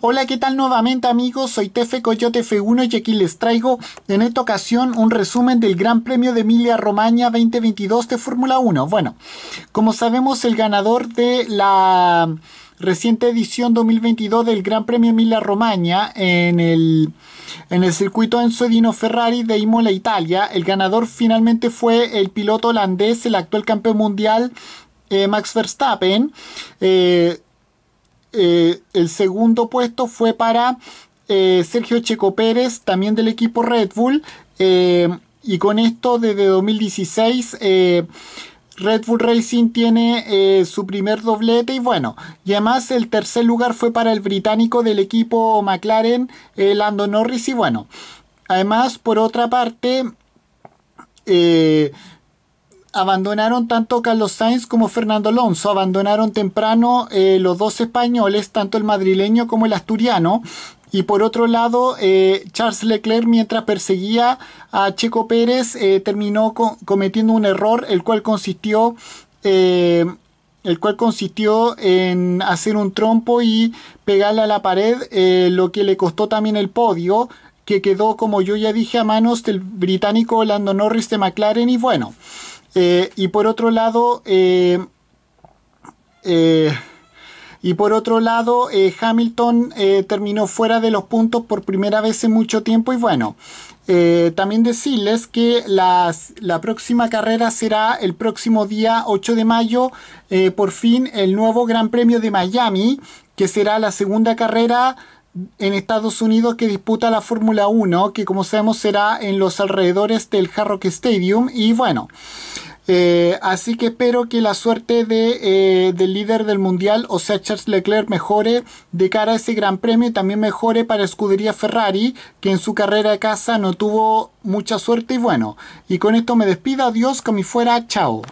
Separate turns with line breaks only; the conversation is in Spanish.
Hola, ¿qué tal nuevamente amigos? Soy Tefe Coyote F1 y aquí les traigo en esta ocasión un resumen del Gran Premio de Emilia Romagna 2022 de Fórmula 1. Bueno, como sabemos el ganador de la reciente edición 2022 del Gran Premio Emilia Romagna en el, en el circuito Enzo Ferrari de Imola, Italia, el ganador finalmente fue el piloto holandés, el actual campeón mundial eh, Max Verstappen. Eh, eh, el segundo puesto fue para eh, Sergio Checo Pérez, también del equipo Red Bull. Eh, y con esto, desde 2016, Red Bull Racing tiene su primer doblete. Y bueno, y además el tercer lugar fue para el británico del equipo McLaren, Lando Norris. Y bueno, además, por otra parte, abandonaron tanto Carlos Sainz como Fernando Alonso, abandonaron temprano eh, los dos españoles, tanto el madrileño como el asturiano. Y por otro lado, eh, Charles Leclerc, mientras perseguía a Checo Pérez, eh, terminó cometiendo un error, el cual consistió el cual consistió en hacer un trompo y pegarle a la pared, lo que le costó también el podio, que quedó, como yo ya dije, a manos del británico Lando Norris de McLaren y bueno. Eh, y por otro lado, eh, eh, y por otro lado, Hamilton terminó fuera de los puntos por primera vez en mucho tiempo. Y bueno, también decirles que las, la próxima carrera será el próximo día 8 de mayo, por fin el nuevo Gran Premio de Miami, que será la segunda carrera en Estados Unidos que disputa la Fórmula 1, que como sabemos será en los alrededores del Harrock Stadium. Y bueno. Eh, así que espero que la suerte de, eh, del líder del mundial, o sea, Charles Leclerc, mejore de cara a ese gran premio y también mejore para escudería Ferrari, que en su carrera de casa no tuvo mucha suerte y bueno. Y con esto me despido, adiós, como fuera, chao.